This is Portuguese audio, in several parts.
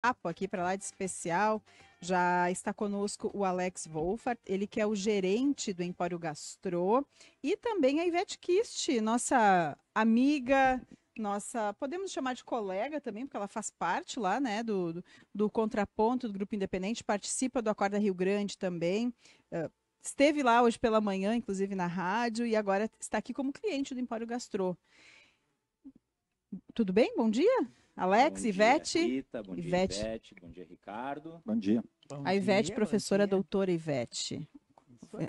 papo aqui para lá de especial. Já está conosco o Alex Wolfart, ele que é o gerente do Empório Gastro, e também a Ivete Kist, nossa amiga, nossa, podemos chamar de colega também, porque ela faz parte lá, né, do, do, do contraponto do Grupo Independente, participa do Acorda Rio Grande também, uh, esteve lá hoje pela manhã, inclusive na rádio, e agora está aqui como cliente do Empório Gastro. Tudo bem? Bom dia. Alex, bom Ivete. Dia, Rita, bom Ivete. dia, Ivete. Bom dia, Ricardo. Bom dia. Bom a Ivete, dia, professora doutora Ivete.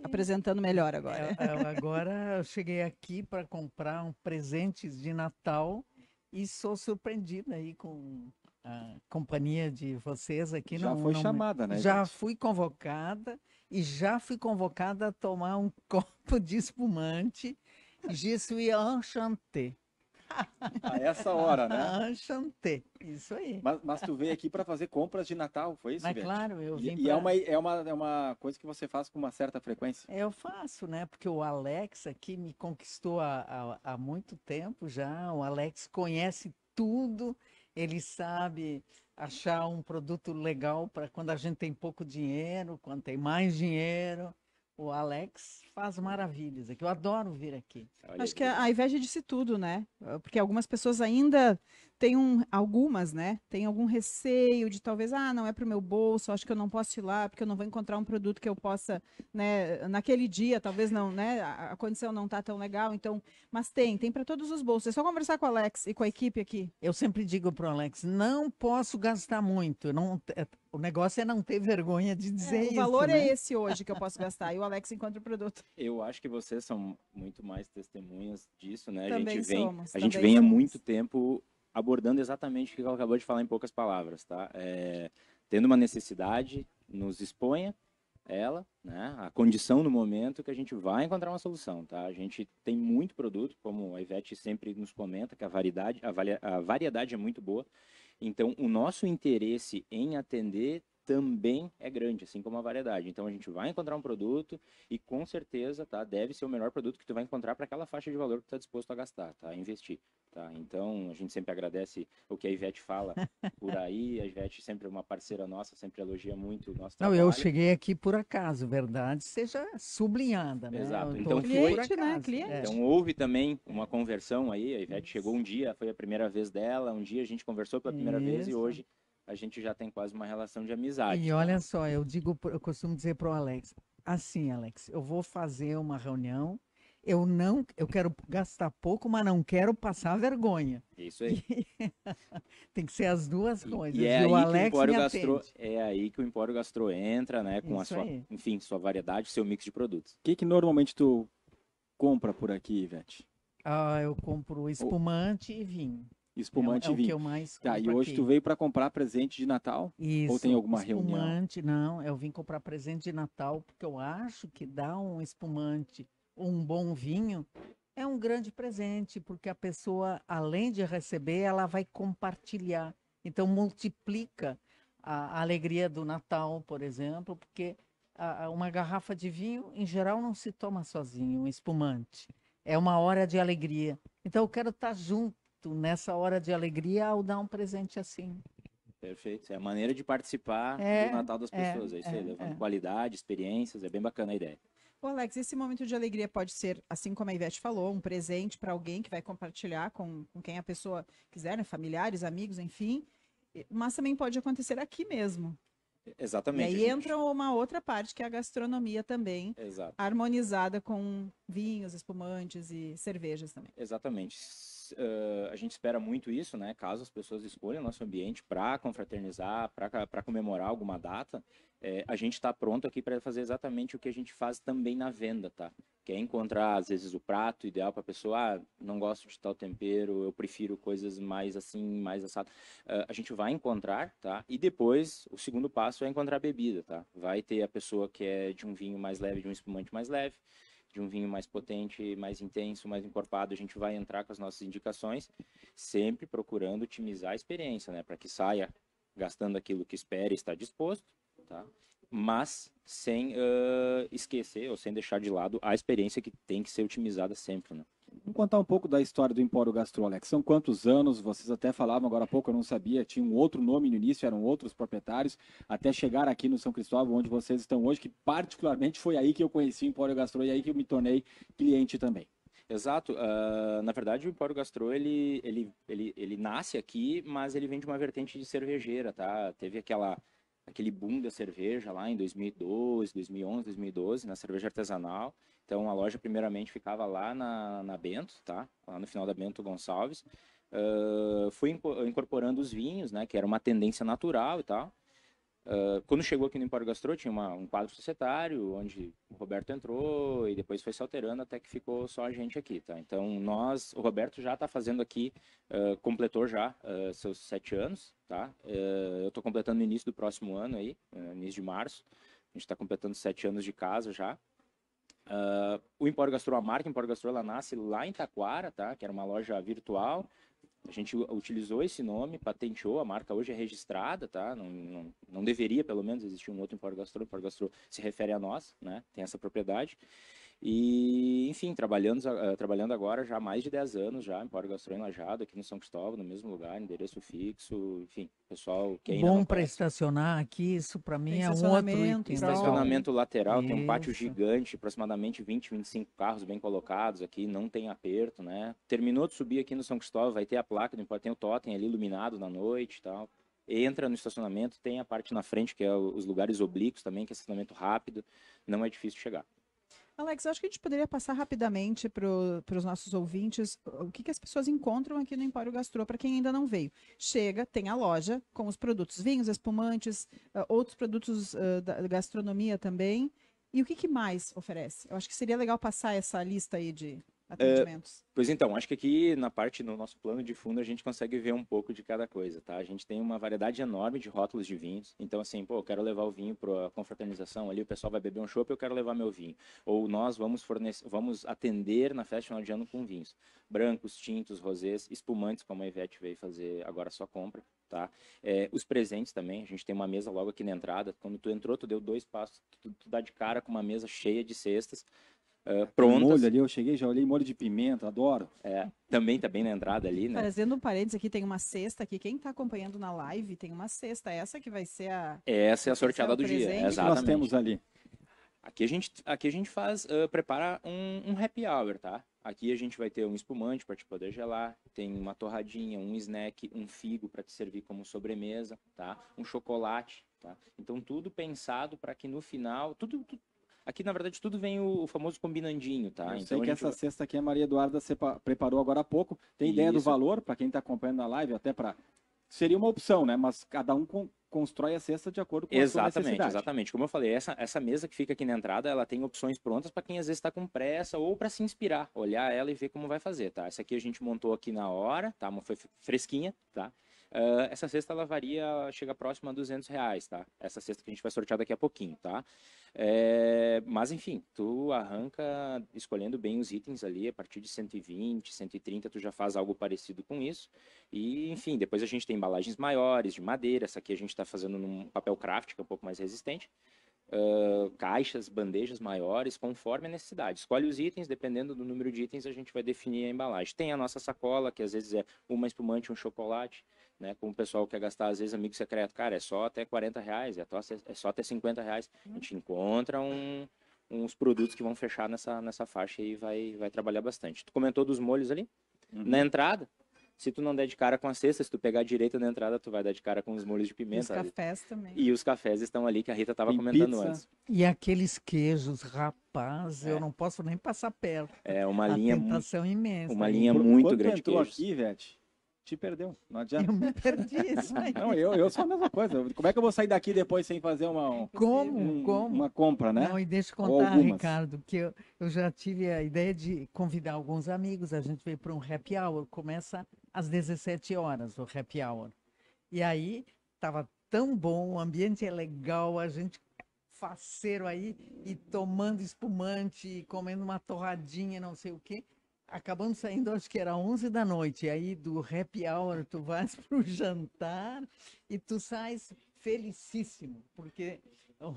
Apresentando melhor agora. Eu, é, eu, agora eu cheguei aqui para comprar um presente de Natal e sou surpreendida aí com a companhia de vocês aqui. Já não, foi não, chamada, né? Já gente? fui convocada e já fui convocada a tomar um copo de espumante. Je suis enchanté. A essa hora, né? Ah, Chanté, isso aí. Mas, mas tu veio aqui para fazer compras de Natal, foi isso? Mas claro, eu vim. E, é pra... e é, uma, é, uma, é uma coisa que você faz com uma certa frequência? É, eu faço, né? Porque o Alex aqui me conquistou há, há, há muito tempo já. O Alex conhece tudo, ele sabe achar um produto legal para quando a gente tem pouco dinheiro, quando tem mais dinheiro o Alex faz maravilhas aqui. Eu adoro vir aqui. Olha Acho aqui. que a, inveja é disse tudo, né? Porque algumas pessoas ainda têm um, algumas, né? Tem algum receio de talvez, ah, não é para o meu bolso, acho que eu não posso ir lá, porque eu não vou encontrar um produto que eu possa, né, naquele dia, talvez não, né? A, condição não tá tão legal, então, mas tem, tem para todos os bolsos. É só conversar com o Alex e com a equipe aqui. Eu sempre digo pro Alex, não posso gastar muito, não é, o negócio é não ter vergonha de dizer é, isso. O valor é né? é esse hoje que eu posso gastar. E o Alex encontra o produto. Eu acho que vocês são muito mais testemunhas disso, né? Também a gente vem, somos, a gente vem somos. há muito tempo abordando exatamente o que ela acabou de falar em poucas palavras, tá? É, tendo uma necessidade, nos exponha ela, né? A condição no momento que a gente vai encontrar uma solução, tá? A gente tem muito produto, como a Ivete sempre nos comenta, que a variedade, a, varia, a variedade é muito boa. Então, o nosso interesse em atender também é grande, assim como a variedade. Então, a gente vai encontrar um produto e, com certeza, tá, deve ser o melhor produto que tu vai encontrar para aquela faixa de valor que tu está disposto a gastar, tá, a investir. Tá? Então, a gente sempre agradece o que a Ivete fala por aí. A Ivete sempre é uma parceira nossa, sempre elogia muito o nosso trabalho. Não, eu cheguei aqui por acaso, verdade seja sublinhada. Né? Exato. Então, cliente, foi... né? É. cliente. então houve também uma conversão aí. A Ivete Isso. chegou um dia, foi a primeira vez dela. Um dia a gente conversou pela primeira Isso. vez e hoje a gente já tem quase uma relação de amizade. E né? olha só, eu digo, eu costumo dizer para o Alex, assim, Alex, eu vou fazer uma reunião eu não, eu quero gastar pouco, mas não quero passar vergonha. Isso aí. Tem que ser as duas coisas. E, e é, e aí o Alex que o Gastro, é aí que o Empório Gastro entra, né? Com Isso a sua, aí. enfim, sua variedade, seu mix de produtos. O que, que normalmente tu compra por aqui, Ivete? Ah, eu compro espumante e vinho. Espumante é, é e vinho. É o que eu mais compro. Tá, e hoje aqui. tu veio para comprar presente de Natal? Isso. Ou tem alguma espumante, reunião? Espumante, não. Eu vim comprar presente de Natal porque eu acho que dá um espumante um bom vinho é um grande presente, porque a pessoa, além de receber, ela vai compartilhar. Então, multiplica a, alegria do Natal, por exemplo, porque uma garrafa de vinho, em geral, não se toma sozinho, um espumante. É uma hora de alegria. Então, eu quero estar junto nessa hora de alegria ao dar um presente assim. Perfeito. É a maneira de participar é, do Natal das é, pessoas. É, é isso aí, é, levando é. qualidade, experiências. É bem bacana a ideia. Ô Alex, esse momento de alegria pode ser, assim como a Ivete falou, um presente para alguém que vai compartilhar com, com quem a pessoa quiser, né? familiares, amigos, enfim. Mas também pode acontecer aqui mesmo. Exatamente. E aí gente. entra uma outra parte que é a gastronomia também, Exato. harmonizada com vinhos, espumantes e cervejas também. Exatamente uh, a gente espera muito isso, né? Caso as pessoas escolham nosso ambiente para confraternizar, para comemorar alguma data, é, a gente está pronto aqui para fazer exatamente o que a gente faz também na venda, tá? Que é encontrar, às vezes, o prato ideal para a pessoa. Ah, não gosto de tal tempero, eu prefiro coisas mais assim, mais assado. Uh, a gente vai encontrar, tá? E depois, o segundo passo é encontrar a bebida, tá? Vai ter a pessoa que é de um vinho mais leve, de um espumante mais leve de um vinho mais potente, mais intenso, mais encorpado, a gente vai entrar com as nossas indicações, sempre procurando otimizar a experiência, né? Para que saia gastando aquilo que espera e está disposto, tá? Mas sem uh, esquecer ou sem deixar de lado a experiência que tem que ser otimizada sempre, né? Vamos contar um pouco da história do Empório Gastro, Alex. São quantos anos? Vocês até falavam agora há pouco, eu não sabia, tinha um outro nome no início, eram outros proprietários, até chegar aqui no São Cristóvão, onde vocês estão hoje, que particularmente foi aí que eu conheci o Empório Gastro e aí que eu me tornei cliente também. Exato. Uh, na verdade, o Empório Gastro, ele, ele, ele, ele nasce aqui, mas ele vem de uma vertente de cervejeira, tá? Teve aquela aquele boom da cerveja lá em 2012, 2011, 2012, na cerveja artesanal. Então a loja primeiramente ficava lá na, na Bento, tá? Lá no final da Bento Gonçalves. Uh, fui incorporando os vinhos, né? Que era uma tendência natural e tal. Ah, quando chegou aqui no Empório Gastrô, tinha uma, um quadro societário, onde o Roberto entrou e depois foi se alterando até que ficou só a gente aqui, tá? Então, nós, o Roberto já está fazendo aqui, uh, completou já uh, seus sete anos, tá? eu estou completando no início do próximo ano aí, início de março. A gente está completando sete anos de casa já. o Empório Gastrô, a marca Empório Gastrô, ela nasce lá em Taquara, tá? Que era uma loja virtual, a gente utilizou esse nome, patenteou, a marca hoje é registrada, tá? Não, não, não deveria, pelo menos, existir um outro Empório Gastro. O Empório Gastro se refere a nós, né? Tem essa propriedade. E, enfim, trabalhando, ah, trabalhando agora já há mais de 10 anos já, em Porto Gastro em Lajado, aqui no São Cristóvão, no mesmo lugar, endereço fixo, enfim, pessoal, quem Bom para estacionar aqui, isso para mim tem é um outro item. Estacionamento lateral, isso. tem um pátio gigante, aproximadamente 20, 25 carros bem colocados aqui, não tem aperto, né? Terminou de subir aqui no São Cristóvão, vai ter a placa tem o totem ali iluminado na noite e tal entra no estacionamento, tem a parte na frente, que é os lugares oblíquos também, que é estacionamento rápido, não é difícil chegar. Alex, acho que a gente poderia passar rapidamente para os nossos ouvintes o que, que, as pessoas encontram aqui no Empório Gastrô para quem ainda não veio. Chega, tem a loja com os produtos vinhos, espumantes, uh, outros produtos uh, da gastronomia também. E o que, que, mais oferece? Eu acho que seria legal passar essa lista aí de atendimentos. Uh, pois então, acho que aqui na parte no nosso plano de fundo a gente consegue ver um pouco de cada coisa, tá? A gente tem uma variedade enorme de rótulos de vinhos. Então assim, pô, eu quero levar o vinho para a confraternização ali, o pessoal vai beber um chopp, eu quero levar meu vinho. Ou nós vamos fornecer, vamos atender na festa final de ano com vinhos brancos, tintos, rosés, espumantes, como a Ivete veio fazer agora sua compra, tá? É, os presentes também, a gente tem uma mesa logo aqui na entrada. Quando tu entrou, tu deu dois passos, tu, tu dá de cara com uma mesa cheia de cestas uh, prontas. Molho ali, eu cheguei, já olhei molho de pimenta, adoro. É, também tá bem na entrada ali, né? Fazendo um parênteses aqui, tem uma cesta aqui. Quem está acompanhando na live tem uma cesta. Essa que vai ser a. É, essa é a sorteada do é dia. dia. Exatamente. O que nós temos ali. Aqui a gente, aqui a gente faz, uh, prepara um, um happy hour, tá? Aqui a gente vai ter um espumante para te poder gelar, tem uma torradinha, um snack, um figo para te servir como sobremesa, tá? Um chocolate, tá? Então tudo pensado para que no final, tudo, tudo, Aqui, na verdade, tudo vem o, o famoso combinandinho, tá? Eu então, sei que gente... essa cesta aqui a Maria Eduarda preparou agora há pouco. Tem Isso. ideia do valor, para quem está acompanhando a live, até para... Seria uma opção, né? Mas cada um com, constrói a cesta de acordo com exatamente, a sua necessidade. Exatamente, como eu falei, essa, essa mesa que fica aqui na entrada, ela tem opções prontas para quem às vezes está com pressa ou para se inspirar, olhar ela e ver como vai fazer, tá? Essa aqui a gente montou aqui na hora, tá? Uma foi fresquinha, tá? Uh, essa cesta ela varia, chega próxima a 200 reais, tá? Essa cesta que a gente vai sortear daqui a pouquinho, tá? É, mas enfim, tu arranca escolhendo bem os itens ali, a partir de 120, 130 tu já faz algo parecido com isso. E enfim, depois a gente tem embalagens maiores, de madeira, essa aqui a gente está fazendo num papel craft, que é um pouco mais resistente. Uh, caixas, bandejas maiores, conforme a necessidade. Escolhe os itens, dependendo do número de itens, a gente vai definir a embalagem. Tem a nossa sacola, que às vezes é uma espumante, um chocolate né? Como o pessoal quer gastar, às vezes, amigo secreto, cara, é só até 40 reais, é, é só até 50 reais. A gente encontra um, uns produtos que vão fechar nessa, nessa faixa e vai, vai trabalhar bastante. Tu comentou dos molhos ali? Uhum. Na entrada, se tu não der de cara com a cesta, se tu pegar a direita na entrada, tu vai dar de cara com os molhos de pimenta. Os ali. cafés também. E os cafés estão ali, que a Rita estava comentando pizza. antes. E aqueles queijos, rapaz, é. eu não posso nem passar perto. É uma a linha. Uma tentação imensa. Uma linha muito grande. Entrou queijos. aqui, Vete? te perdeu. Não adianta. Eu me perdi isso aí. Não, eu, eu sou a mesma coisa. Como é que eu vou sair daqui depois sem fazer uma, um, Como? Um, Como? uma compra, né? Não, e deixa eu contar, Ricardo, que eu, eu já tive a ideia de convidar alguns amigos. A gente veio para um happy hour. Começa às 17 horas o happy hour. E aí estava tão bom, o ambiente é legal, a gente faceiro aí e tomando espumante, e comendo uma torradinha, não sei o quê acabando saindo, acho que era 11 da noite, aí do happy hour tu vais para o jantar e tu sais felicíssimo, porque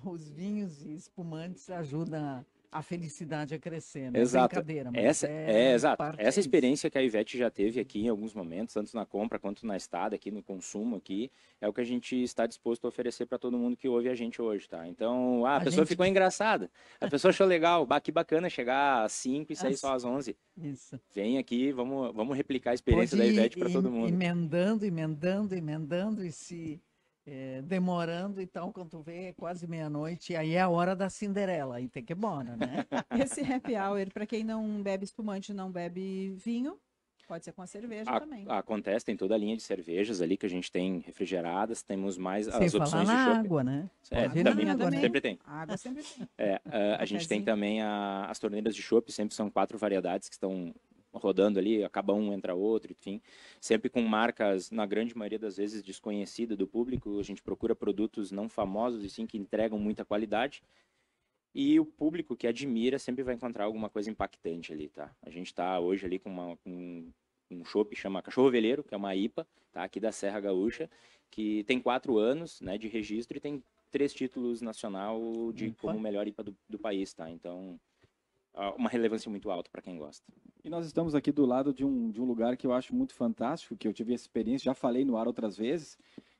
os vinhos e espumantes ajudam a felicidade a é crescer, né? Exato. Brincadeira, mas essa, é, é exato. Essa é experiência que a Ivete já teve aqui em alguns momentos, tanto na compra quanto na estada, aqui no consumo aqui, é o que a gente está disposto a oferecer para todo mundo que ouve a gente hoje, tá? Então, ah, a, a pessoa gente... ficou engraçada, a pessoa achou legal, bah, que bacana chegar às 5 e sair só às 11. Isso. Vem aqui, vamos, vamos replicar a experiência Pode da Ivete para todo mundo. Emendando, emendando, emendando e se é, demorando, então, quando vê, é quase meia-noite, e aí é a hora da Cinderela, aí tem que ir embora, né? Esse happy hour, para quem não bebe espumante, não bebe vinho, pode ser com a cerveja a, também. Acontece, tem toda a linha de cervejas ali que a gente tem refrigeradas, temos mais Sem as opções na de água, né? É, pode também, água, né? sempre tem. A água sempre tem. É, a gente tem também a, as torneiras de chopp, sempre são quatro variedades que estão rodando ali, acaba um, entra outro, enfim. Sempre com marcas, na grande maioria das vezes, desconhecidas do público. A gente procura produtos não famosos e sim que entregam muita qualidade. E o público que admira sempre vai encontrar alguma coisa impactante ali, tá? A gente está hoje ali com, uma, com um chopp chama Cachorro Veleiro, que é uma IPA, tá? Aqui da Serra Gaúcha, que tem quatro anos né, de registro e tem três títulos nacional de Opa. como melhor IPA do, do país, tá? Então, uma relevância muito alta para quem gosta. E nós estamos aqui do lado de um, de um lugar que eu acho muito fantástico, que eu tive essa experiência, já falei no ar outras vezes,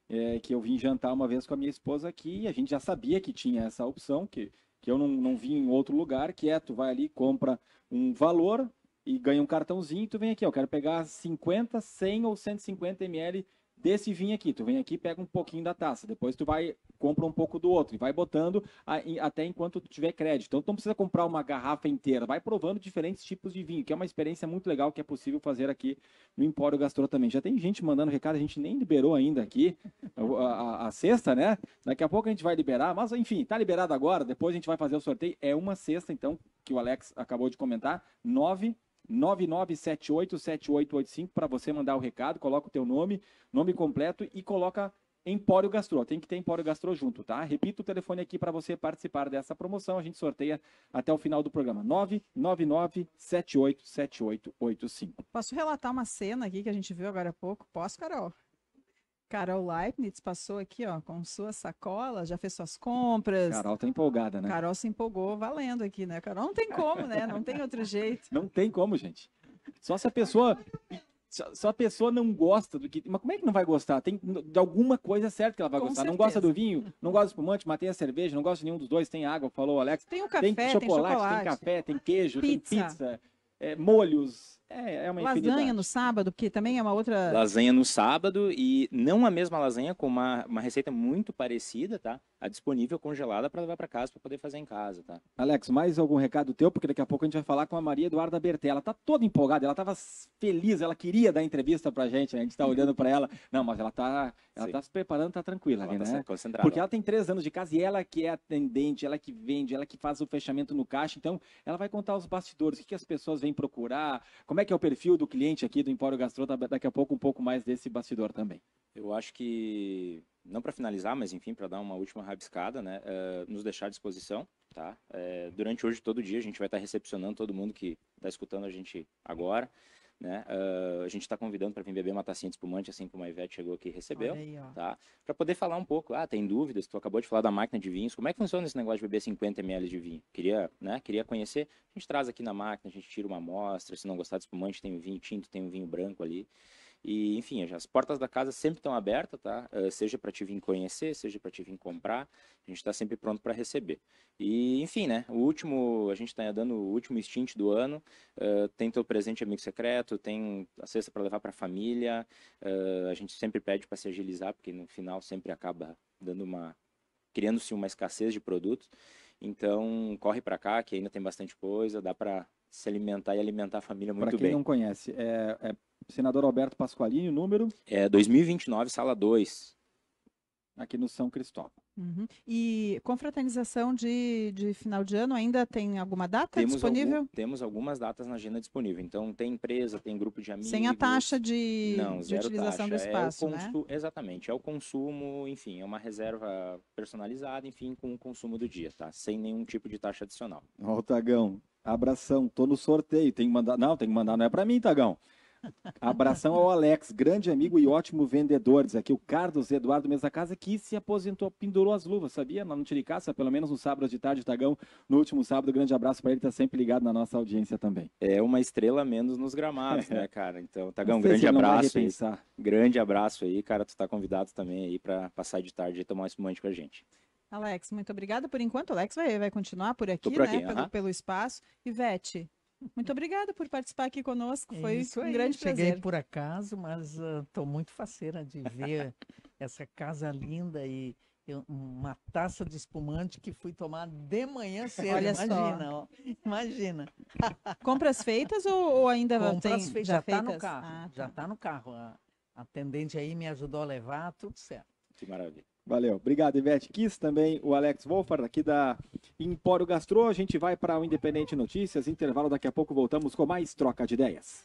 é, que eu vim jantar uma vez com a minha esposa aqui, e a gente já sabia que tinha essa opção, que, que eu não, não vim em outro lugar, que é, tu vai ali, compra um valor e ganha um cartãozinho, e tu vem aqui, eu quero pegar 50, 100 ou 150 ml desse vinho aqui. Tu vem aqui, pega um pouquinho da taça, depois tu vai compra um pouco do outro e vai botando até enquanto tu tiver crédito. Então tu não precisa comprar uma garrafa inteira, vai provando diferentes tipos de vinho, que é uma experiência muito legal que é possível fazer aqui no Empório Gastro também. Já tem gente mandando recado, a gente nem liberou ainda aqui a, a, a sexta, né? Daqui a pouco a gente vai liberar, mas enfim, tá liberado agora, depois a gente vai fazer o sorteio. É uma sexta, então, que o Alex acabou de comentar, Nove 99787885 para você mandar o recado, coloca o teu nome, nome completo e coloca Empório Gastro. Tem que ter Empório Gastro junto, tá? Repito o telefone aqui para você participar dessa promoção. A gente sorteia até o final do programa. 999787885. Posso relatar uma cena aqui que a gente viu agora há pouco? Posso, Carol? Carol Leibniz passou aqui, ó, com sua sacola, já fez suas compras. Carol tá empolgada, né? Carol se empolgou valendo aqui, né? Carol não tem como, né? Não tem outro jeito. Não tem como, gente. Só se a pessoa só a pessoa não gosta do que. Mas como é que não vai gostar? Tem de alguma coisa certa que ela vai Com gostar. Certeza. Não gosta do vinho, não gosta do espumante, matei a cerveja, não gosta de nenhum dos dois, tem água, falou Alex. Tem o café, tem chocolate, tem, chocolate, tem café, tem queijo, pizza. tem pizza, é, molhos. É, é uma Lasanha no sábado, porque também é uma outra. Lasanha no sábado e não a mesma lasanha, com uma, uma receita muito parecida, tá? A disponível congelada para levar para casa, para poder fazer em casa, tá? Alex, mais algum recado teu? Porque daqui a pouco a gente vai falar com a Maria Eduarda Bertella. Ela tá toda empolgada, ela tava feliz, ela queria dar entrevista a gente, né? a gente tá olhando para ela. Não, mas ela tá, ela tá se preparando, tá tranquila, ela ali, tá né? Concentrada. Porque ela tem três anos de casa e ela que é atendente, ela que vende, ela que faz o fechamento no caixa. Então, ela vai contar os bastidores, o que, que as pessoas vêm procurar, como como é que é o perfil do cliente aqui do Empório Gastro? Tá, daqui a pouco um pouco mais desse bastidor também. Eu acho que, não para finalizar, mas enfim, para dar uma última rabiscada, né? Uh, nos deixar à disposição, tá? Uh, durante hoje, todo dia, a gente vai estar recepcionando todo mundo que está escutando a gente agora né? Uh, a gente está convidando para vir beber uma tacinha de espumante, assim como a Ivete chegou aqui e recebeu, tá? Para poder falar um pouco, ah, tem dúvidas, tu acabou de falar da máquina de vinhos, como é que funciona esse negócio de beber 50 ml de vinho? Queria, né? Queria conhecer, a gente traz aqui na máquina, a gente tira uma amostra, se não gostar de espumante, tem um vinho tinto, tem um vinho branco ali. E, enfim, as portas da casa sempre estão abertas, tá? Uh, seja para te vir conhecer, seja para te vir comprar, a gente está sempre pronto para receber. E, enfim, né? O último, a gente está dando o último stint do ano, uh, tem teu presente amigo secreto, tem a cesta para levar para a família, uh, a gente sempre pede para se agilizar, porque no final sempre acaba dando uma. criando-se uma escassez de produtos. Então, corre para cá, que ainda tem bastante coisa, dá para se alimentar e alimentar a família muito bem. Para quem não conhece, é, é senador Alberto Pasqualini, o número? É 2029, sala 2. Aqui no São Cristóvão. Uhum. E confraternização de, de final de ano ainda tem alguma data temos disponível? Algum, temos algumas datas na agenda disponível. Então tem empresa, tem grupo de amigos. Sem a taxa de, não, de utilização taxa. do é espaço, é consu... né? Exatamente, é o consumo, enfim, é uma reserva personalizada, enfim, com o consumo do dia, tá? Sem nenhum tipo de taxa adicional. Ó, Tagão, Abração, tô no sorteio, tem que mandar. Não, tem que mandar, não é para mim, Tagão. Abração ao Alex, grande amigo e ótimo vendedor. Diz aqui o Carlos Eduardo Mesa Casa, que se aposentou, pendurou as luvas, sabia? Lá no caça, pelo menos no sábado de tarde, Tagão. No último sábado, grande abraço para ele, tá sempre ligado na nossa audiência também. É uma estrela menos nos gramados, né, cara? Então, Tagão, grande abraço. Aí, grande abraço aí, cara. Tu tá convidado também aí para passar de tarde e tomar um espumante com a gente. Alex, muito obrigada por enquanto. Alex vai, vai continuar por aqui, por né? pelo, pelo espaço. Ivete, muito obrigada por participar aqui conosco. É Foi Isso um aí. grande Cheguei prazer. Cheguei por acaso, mas estou uh, ah, muito faceira de ver essa casa linda e uma taça de espumante que fui tomar de manhã cedo. Olha imagina, só. Ó, imagina. Compras feitas ou, ou ainda Compras tem? Feitas, já está no carro. Ah, tá. Já está no carro. A atendente aí me ajudou a levar, tudo certo. Que maravilha. Valeu. Obrigado, Ivete Kiss, também o Alex Wolfard, aqui da Empório Gastro. A gente vai para o Independente Notícias, intervalo daqui a pouco voltamos com mais troca de ideias.